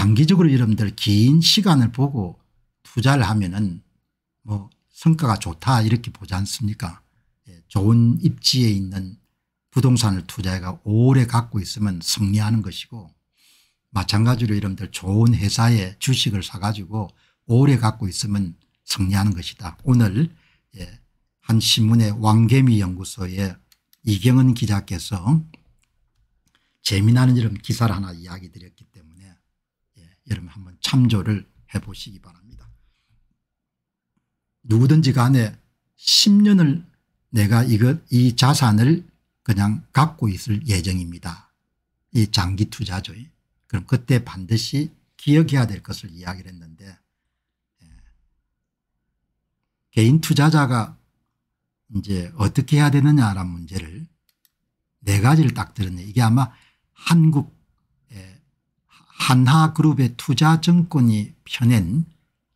장기적으로 여러분들 긴 시간을 보고 투자를 하면은 뭐 성과가 좋다 이렇게 보지 않습니까 예, 좋은 입지에 있는 부동산을 투자해가 오래 갖고 있으면 승리하는 것이고 마찬가지로 여러분들 좋은 회사에 주식을 사가지고 오래 갖고 있으면 승리하는 것이다. 오늘 예, 한 신문의 왕개미 연구소의 이경은 기자께서 재미나는 이런 기사를 하나 이야기 드렸기 때문에 여러분 한번 참조를 해보시기 바랍니다. 누구든지 간에 10년을 내가 이것 이 자산을 그냥 갖고 있을 예정입니다. 이 장기 투자죠. 그럼 그때 반드시 기억해야 될 것을 이야기를 했는데 예. 개인 투자자가 이제 어떻게 해야 되느냐라는 문제를 네 가지를 딱 들었네요. 이게 아마 한국 한화그룹의 투자증권이 펴낸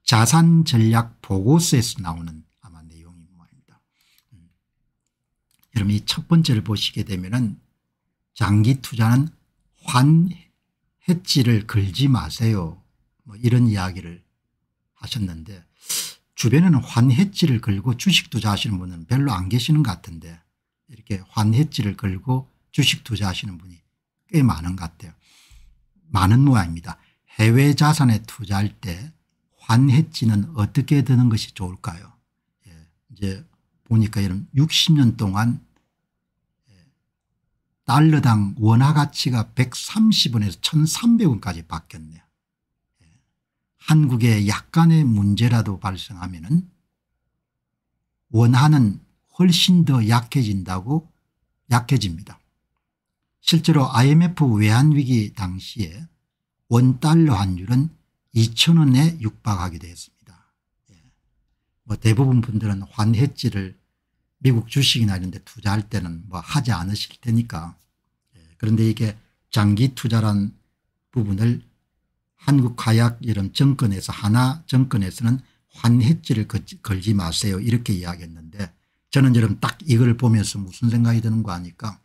자산전략보고서에서 나오는 아마 내용이 말입니다. 뭐 음. 여러분 이첫 번째를 보시게 되면 장기 투자는 환해지를 걸지 마세요. 뭐 이런 이야기를 하셨는데 주변에는 환해지를 걸고 주식 투자하시는 분은 별로 안 계시는 것 같은데 이렇게 환해지를 걸고 주식 투자하시는 분이 꽤 많은 것 같아요. 많은 모양입니다. 해외 자산에 투자할 때 환해지는 어떻게 되는 것이 좋을까요? 예, 이제 보니까 이런 60년 동안 예, 달러당 원화 가치가 130원에서 1300원까지 바뀌었네요. 예, 한국에 약간의 문제라도 발생하면 은 원화는 훨씬 더 약해진다고 약해집니다. 실제로 IMF 외환위기 당시에 원달러 환율은 2천원에 육박하게 되었습니다. 예. 뭐 대부분 분들은 환해지를 미국 주식이나 이런 데 투자할 때는 뭐 하지 않으실 테니까 예. 그런데 이게 장기 투자란 부분을 한국 화약 이런 정권에서 하나 정권에서는 환해지를 걸지 마세요 이렇게 이야기했는데 저는 여러분 딱 이걸 보면서 무슨 생각이 드는 거 아니까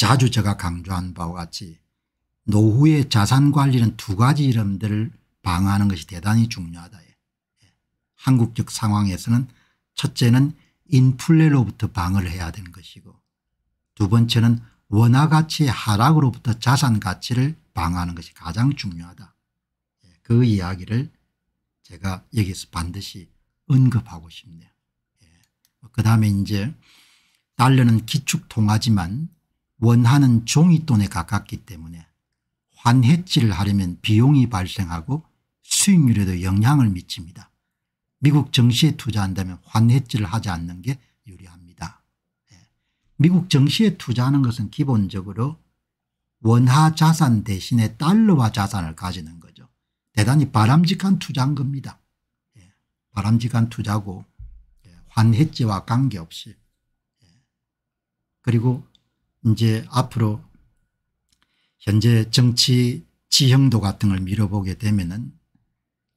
자주 제가 강조한 바와 같이 노후의 자산관리는 두 가지 이름들을 방어하는 것이 대단히 중요하다. 한국적 상황에서는 첫째는 인플레로부터 방어를 해야 되는 것이고 두 번째는 원화가치의 하락으로부터 자산가치를 방어하는 것이 가장 중요하다. 그 이야기를 제가 여기서 반드시 언급하고 싶네요. 그 다음에 이제 달러는 기축통화지만 원하는 종이돈에 가깝기 때문에 환해지를 하려면 비용이 발생하고 수익률에도 영향을 미칩니다. 미국 정시에 투자한다면 환해지를 하지 않는 게 유리합니다. 예. 미국 정시에 투자하는 것은 기본적으로 원화 자산 대신에 달러화 자산을 가지는 거죠. 대단히 바람직한 투자인 겁니다. 예. 바람직한 투자고 예, 환해지와 관계없이 그리고 이제 앞으로 현재 정치 지형도 같은 걸 밀어보게 되면은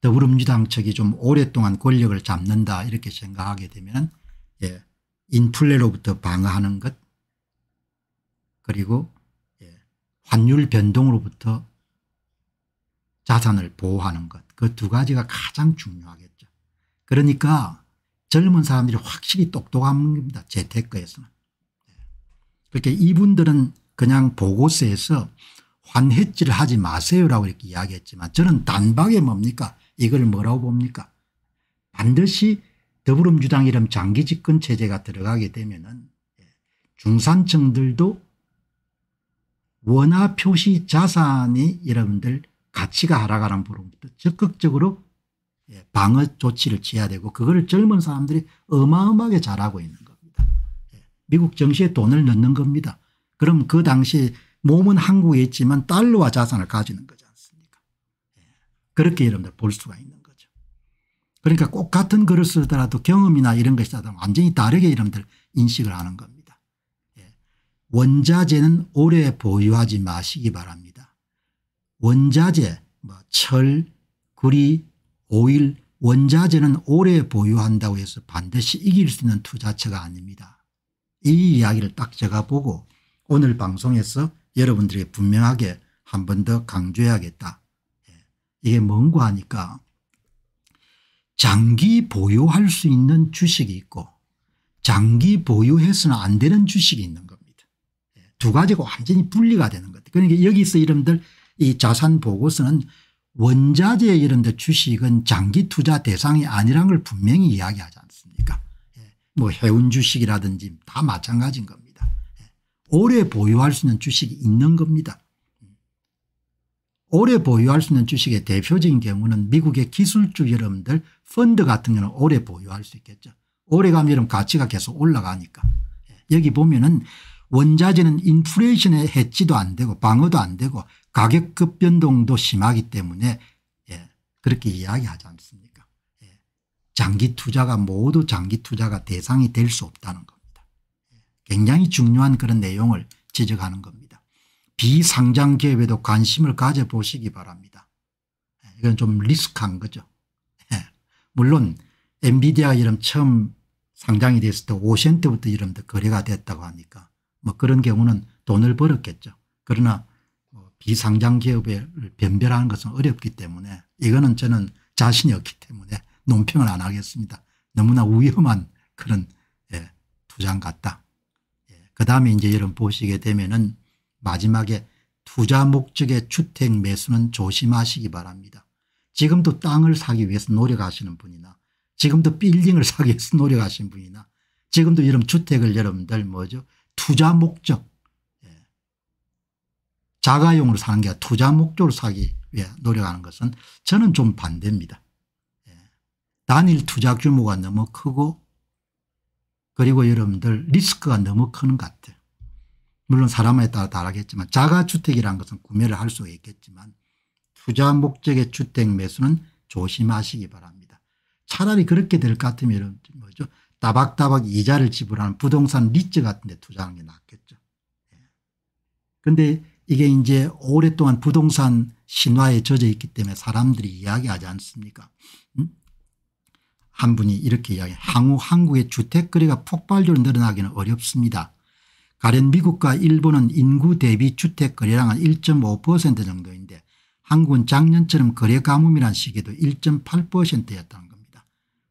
더불어민주당 측이 좀 오랫동안 권력을 잡는다 이렇게 생각하게 되면은 예, 인플레로부터 방어하는 것 그리고 예, 환율 변동으로부터 자산을 보호하는 것 그 두 가지가 가장 중요하겠죠. 그러니까 젊은 사람들이 확실히 똑똑한 겁니다. 재테크에서는. 그렇게 이분들은 그냥 보고서에서 환해질 하지 마세요라고 이렇게 이야기했지만 저는 단박에 뭡니까 이걸 뭐라고 봅니까 반드시 더불어민주당 이름 장기 집권 체제가 들어가게 되면은 예, 중산층들도 원화 표시 자산이 여러분들 가치가 하락하는 부분부터 적극적으로 예, 방어 조치를 취해야 되고 그걸 젊은 사람들이 어마어마하게 잘하고 있는 거. 미국 정시에 돈을 넣는 겁니다. 그럼 그 당시 몸은 한국에 있지만 달러와 자산을 가지는 거지 않습니까? 예. 그렇게 여러분들 볼 수가 있는 거죠. 그러니까 꼭 같은 글을 쓰더라도 경험이나 이런 것이 다 완전히 다르게 여러분들 인식을 하는 겁니다. 예. 원자재는 오래 보유하지 마시기 바랍니다. 원자재, 뭐 철, 구리, 오일, 원자재는 오래 보유한다고 해서 반드시 이길 수 있는 투자처가 아닙니다. 이 이야기를 딱 제가 보고 오늘 방송에서 여러분들에게 분명하게 한 번 더 강조해야겠다. 예. 이게 뭔고 하니까 장기 보유할 수 있는 주식이 있고 장기 보유해서는 안 되는 주식이 있는 겁니다. 예. 두 가지가 완전히 분리가 되는 것 그러니까 여기서 이름들 이 자산 보고서는 원자재 이름들 주식은 장기 투자 대상이 아니란 걸 분명히 이야기하지 않습니까 뭐 해운 주식이라든지 다 마찬가지인 겁니다. 오래 예. 보유할 수 있는 주식이 있는 겁니다. 오래 보유할 수 있는 주식의 대표적인 경우는 미국의 기술주 여러분들 펀드 같은 경우는 오래 보유할 수 있겠죠. 오래 가면 여러분 가치가 계속 올라가니까. 예. 여기 보면은 원자재는 인플레이션에 해치도 안 되고 방어도 안 되고 가격 급변동도 심하기 때문에 예, 그렇게 이야기하지 않습니까 장기 투자가 모두 장기 투자가 대상이 될 수 없다는 겁니다. 굉장히 중요한 그런 내용을 지적하는 겁니다. 비상장 기업에도 관심을 가져보시기 바랍니다. 이건 좀 리스크한 거죠. 물론 엔비디아 이름 처음 상장이 됐을 때 5센트부터 이름 거래가 됐다고 하니까 뭐 그런 경우는 돈을 벌었겠죠. 그러나 뭐 비상장 기업을 변별하는 것은 어렵기 때문에 이거는 저는 자신이 없기 때문에 논평을 안 하겠습니다. 너무나 위험한 그런 예, 투자인 같다. 예, 그 다음에 이제 여러분 보시게 되면은 마지막에 투자 목적의 주택 매수는 조심하시기 바랍니다. 지금도 땅을 사기 위해서 노력하시는 분이나 지금도 빌딩을 사기 위해서 노력하시는 분이나 지금도 여러 주택을 여러분들 뭐죠 투자 목적 예. 자가용으로 사는 게 투자 목적으로 사기 위해 노력하는 것은 저는 좀 반대입니다. 단일 투자 규모가 너무 크고 그리고 여러분들 리스크가 너무 크는 것 같아요. 물론 사람에 따라 다르겠지만 자가주택이라는 것은 구매를 할 수 있겠지만 투자 목적의 주택 매수는 조심하시기 바랍니다. 차라리 그렇게 될 것 같으면 여러분 뭐죠? 따박따박 이자를 지불하는 부동산 리츠 같은 데 투자하는 게 낫겠죠. 그런데 예. 이게 이제 오랫동안 부동산 신화에 젖어 있기 때문에 사람들이 이야기하지 않습니까? 음? 한 분이 이렇게 이야기해요. 향후 한국의 주택거래가 폭발적으로 늘어나기는 어렵습니다. 가령 미국과 일본은 인구 대비 주택거래량은 1.5% 정도인데 한국은 작년처럼 거래 가뭄이란 시기에도 1.8%였다는 겁니다.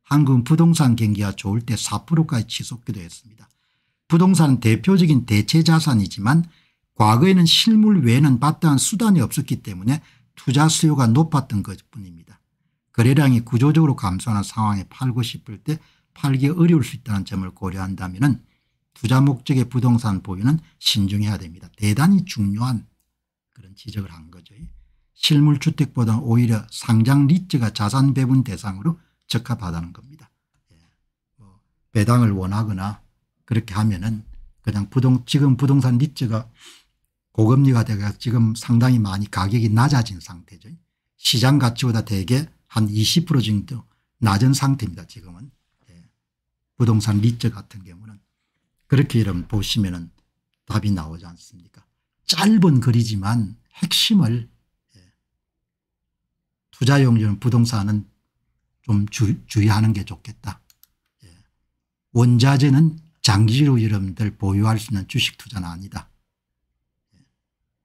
한국은 부동산 경기가 좋을 때 4%까지 치솟기도 했습니다. 부동산은 대표적인 대체 자산이지만 과거에는 실물 외에는 마땅한 수단이 없었기 때문에 투자 수요가 높았던 것뿐입니다. 거래량이 구조적으로 감소하는 상황에 팔고 싶을 때 팔기 어려울 수 있다는 점을 고려한다면 투자 목적의 부동산 보유는 신중해야 됩니다. 대단히 중요한 그런 지적을 한 거죠. 실물주택보다 오히려 상장 리츠가 자산 배분 대상으로 적합하다는 겁니다. 예, 뭐 배당을 원하거나 그렇게 하면은 그냥 부동 지금 부동산 리츠가 고금리가 되가 지금 상당히 많이 가격이 낮아진 상태죠. 시장 가치보다 대개 한20% 정도 낮은 상태입니다. 지금은. 예. 부동산 리츠 같은 경우는. 그렇게 여러분 보시면 답이 나오지 않습니까 짧은 글이지만 핵심을 예. 투자용지는 부동산은 좀 주, 주의하는 게 좋겠다. 예. 원자재는 장기로 여러분들 보유할 수 있는 주식 투자는 아니다. 예.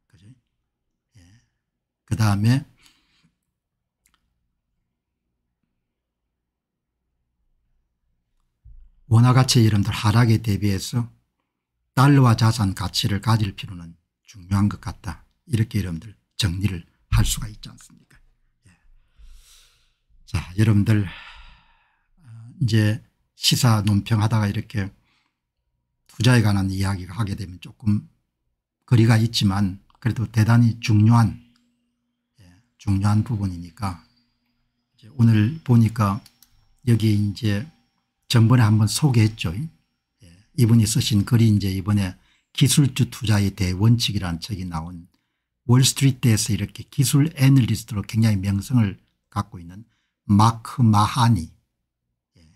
그 예. 다음에 원화 가치 여러분들 하락에 대비해서 달러와 자산 가치를 가질 필요는 중요한 것 같다. 이렇게 여러분들 정리를 할 수가 있지 않습니까? 예. 자, 여러분들 이제 시사 논평하다가 이렇게 투자에 관한 이야기가 하게 되면 조금 거리가 있지만 그래도 대단히 중요한 예, 중요한 부분이니까 오늘 보니까 여기 에 이제 전번에 한번 소개했죠. 예. 이분이 쓰신 글이 이제 이번에 기술주 투자의 대원칙이라는 책이 나온 월스트리트에서 이렇게 기술 애널리스트로 굉장히 명성을 갖고 있는 마크 마하니 예.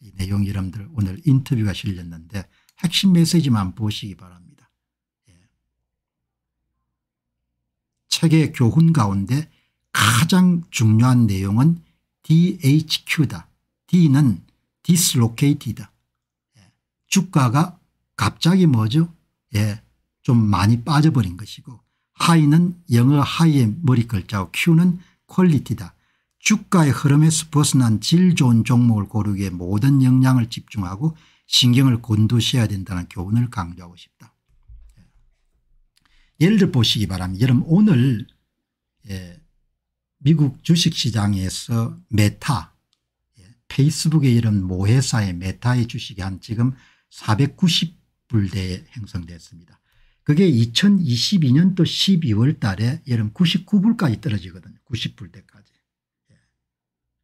이 내용 여러분들 오늘 인터뷰가 실렸는데 핵심 메시지만 보시기 바랍니다. 예. 책의 교훈 가운데 가장 중요한 내용은 DHQ다. D는 dislocated. 예. 주가가 갑자기 뭐죠? 예, 좀 많이 빠져버린 것이고 하이는 영어 하이의 머리 글자고 Q는 퀄리티다. 주가의 흐름에서 벗어난 질 좋은 종목을 고르기에 모든 역량을 집중하고 신경을 곤두셔야 된다는 교훈을 강조하고 싶다. 예. 예를 들어 보시기 바랍니다. 여러분 오늘 예, 미국 주식시장에서 메타 페이스북에 이런 모회사의 메타의 주식이 한 지금 490불대에 형성됐습니다. 그게 2022년도 12월 달에 여름 99불까지 떨어지거든요. 90불대까지. 예.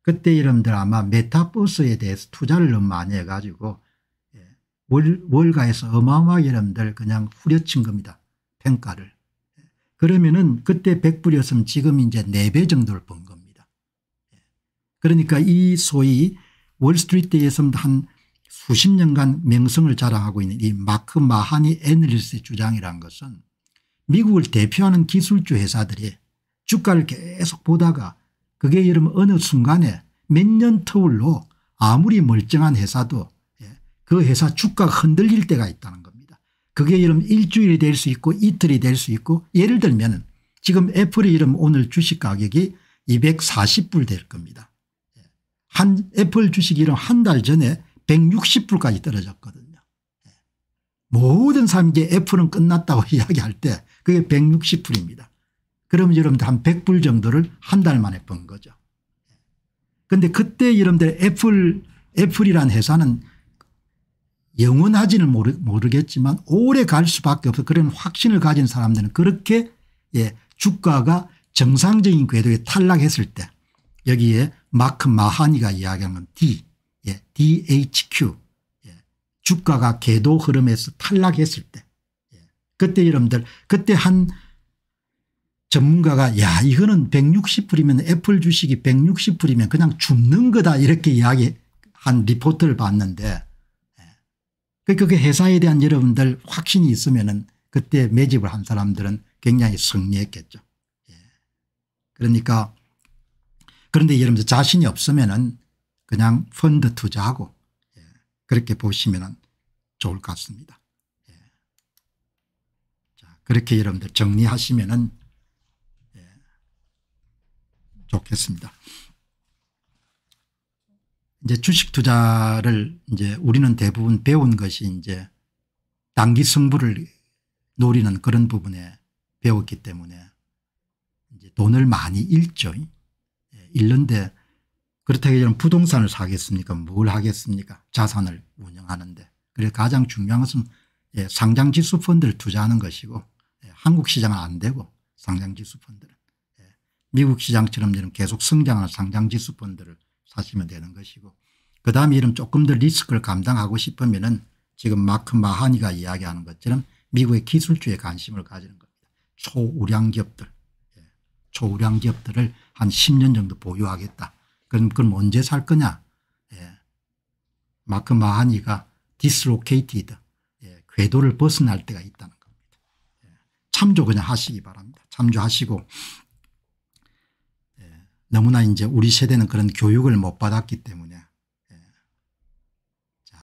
그때 여러분들 아마 메타버스에 대해서 투자를 너무 많이 해가지고 예. 월, 월가에서 어마어마하게 여러분들 그냥 후려친 겁니다. 평가를. 예. 그러면은 그때 100불이었으면 지금 이제 4배 정도를 번 겁니다. 그러니까 이 소위 월스트리트에서 한 수십 년간 명성을 자랑하고 있는 이 마크 마하니 애널리스의 주장이란 것은 미국을 대표하는 기술주 회사들이 주가를 계속 보다가 그게 여러분 어느 순간에 몇 년 터울로 아무리 멀쩡한 회사도 예, 그 회사 주가가 흔들릴 때가 있다는 겁니다. 그게 여러분 일주일이 될 수 있고 이틀이 될 수 있고 예를 들면 지금 애플이 이름 오늘 주식 가격이 240불 될 겁니다. 한 애플 주식이 한달 전에 160불까지 떨어졌거든요. 모든 사람에게 애플은 끝났다고 이야기할 때 그게 160불입니다. 그러면 여러분들 한 100불 정도를 한 달 만에 번 거죠. 그런데 그때 여러분들 애플 애플이란 회사는 영원하지는 모르, 모르겠지만 오래 갈 수밖에 없어 그런 확신을 가진 사람들은 그렇게 예, 주가가 정상적인 궤도에 탈락했을 때 여기에 마크 마하니가 이야기한 건 D, 예, DHQ. 예, 주가가 궤도 흐름에서 탈락했을 때. 예, 그때 여러분들 그때 한 전문가가 야 이거는 160불이면 애플 주식이 160불이면 그냥 죽는 거다 이렇게 이야기한 리포트를 봤는데 예, 그, 그게 그 회사에 대한 여러분들 확신이 있으면 은 그때 매집을 한 사람들은 굉장히 승리했겠죠. 예, 그러니까 그런데 여러분들 자신이 없으면은 그냥 펀드 투자하고 예. 그렇게 보시면은 좋을 것 같습니다. 예. 자, 그렇게 여러분들 정리하시면은 예. 좋겠습니다. 이제 주식 투자를 이제 우리는 대부분 배운 것이 이제 단기 승부를 노리는 그런 부분에 배웠기 때문에 이제 돈을 많이 잃죠. 잃는데 그렇다고 저는 부동산을 사겠습니까 뭘 하겠습니까 자산을 운영하는데 그래서 가장 중요한 것은 예, 상장지수 펀드를 투자하는 것이고 예, 한국 시장은 안 되고 상장지수 펀드는 예, 미국 시장처럼 이런 계속 성장하는 상장지수 펀드를 사시면 되는 것이고 그다음에 이런 조금 더 리스크를 감당하고 싶으면 은 지금 마크 마하니가 이야기하는 것처럼 미국의 기술주에 관심을 가지는 겁니다. 초우량 기업들 초우량 기업들을 한 10년 정도 보유하겠다. 그럼 그럼 언제 살 거냐? 예. 마크 마하니가 디스로케이티드 예. 궤도를 벗어날 때가 있다는 겁니다. 예. 참조 그냥 하시기 바랍니다. 참조하시고 예, 너무나 이제 우리 세대는 그런 교육을 못 받았기 때문에